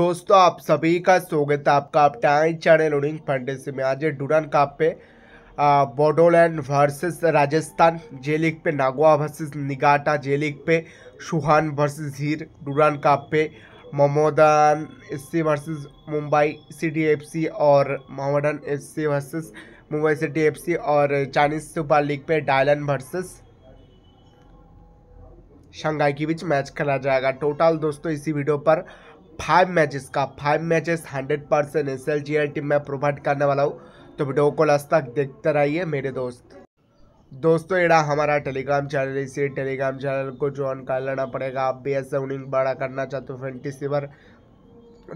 दोस्तों आप सभी का स्वागत है आपका आप टाइम चैनल उड़िंग फंडे से मैं आज डूरन काप पे Bodoland versus Rajasthan J League पे नागवा वर्सेस निगाटा जे लीग पे सुहान वर्सेस हीर डूरन काप पे S SC versus Mumbai C और Mohammedan SC versus Mumbai C और चाइनीज सुपर लीग पे डायलन वर्सेस शंघाई के बीच मैच खेला जाएगा टोटल दोस्तों इसी वीडियो पर फाइव मैचेस का five matches hundred percent S L G L team में प्रोवाइड करने वाला हूँ तो वीडियो को लास्ट तक देखते रहिए मेरे दोस्त दोस्तों एड़ा हमारा टेलीग्राम चैनल इसी टेलीग्राम चैनल को ज्वाइन कर लेना पड़ेगा आप भी ऐसे उनिंग बड़ा करना चाहते हो फेंटी सीवर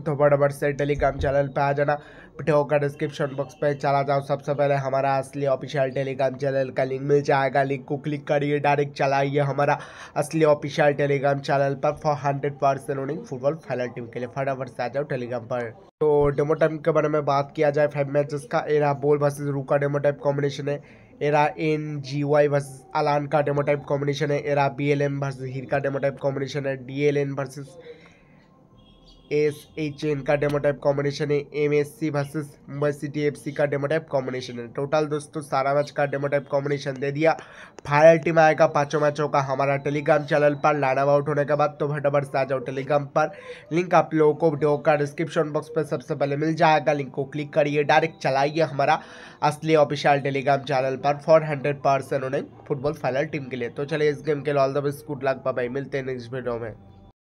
तो फटाफट से टेलीग्राम चैनल पे आ जाना वीडियो का डिस्क्रिप्शन बॉक्स पे चला जाओ सबसे पहले हमारा असली ऑफिशियल टेलीग्राम चैनल का लिंक मिल जाएगा लिंक को क्लिक करिए डायरेक्ट चलाइए हमारा असली ऑफिशियल टेलीग्राम चैनल पर for hundred percent running football final team के लिए फटाफट से आ जाओ टेलीग्राम पर तो डेमो टाइम के बारे में बात किया जाए फाइव मैचेस का एरा बोल वर्सेज रूका डेमो टाइप कॉम्बिनेशन है एरा एन जी वाई वर्सेज अलान का डेमो टाइप कॉम्बिनेशन है एरा बी एल एम वर्सेज हीर का डेमो टाइप कॉम्बिनेशन है D L N versus S H N का डेमोटाइप कॉम्बिनेशन है M S C versus Mumbai city F C का डेमोटाइप कॉम्बिनेशन है टोटल दोस्तों सारा मैच का डेमोटाइप कॉम्बिनेशन दे दिया फाइनल टीम आएगा पांचों मैचों का हमारा टेलीग्राम चैनल पर लाइन आउट होने के बाद तो फटाफट से आ जाओ टेलीग्राम पर लिंक आप लोगों को वीडियो का डिस्क्रिप्शन बॉक्स पर सबसे पहले मिल जाएगा लिंक को क्लिक करिए डायरेक्ट चलाइए हमारा असली ऑफिशियल टेलीग्राम चैनल पर फॉर हंड्रेड परसेंट उन्हें फुटबॉल फाइनल टीम के लिए तो चलिए इस गेम के लिए all the best good luck bye मिलते हैं नेक्स्ट वीडियो में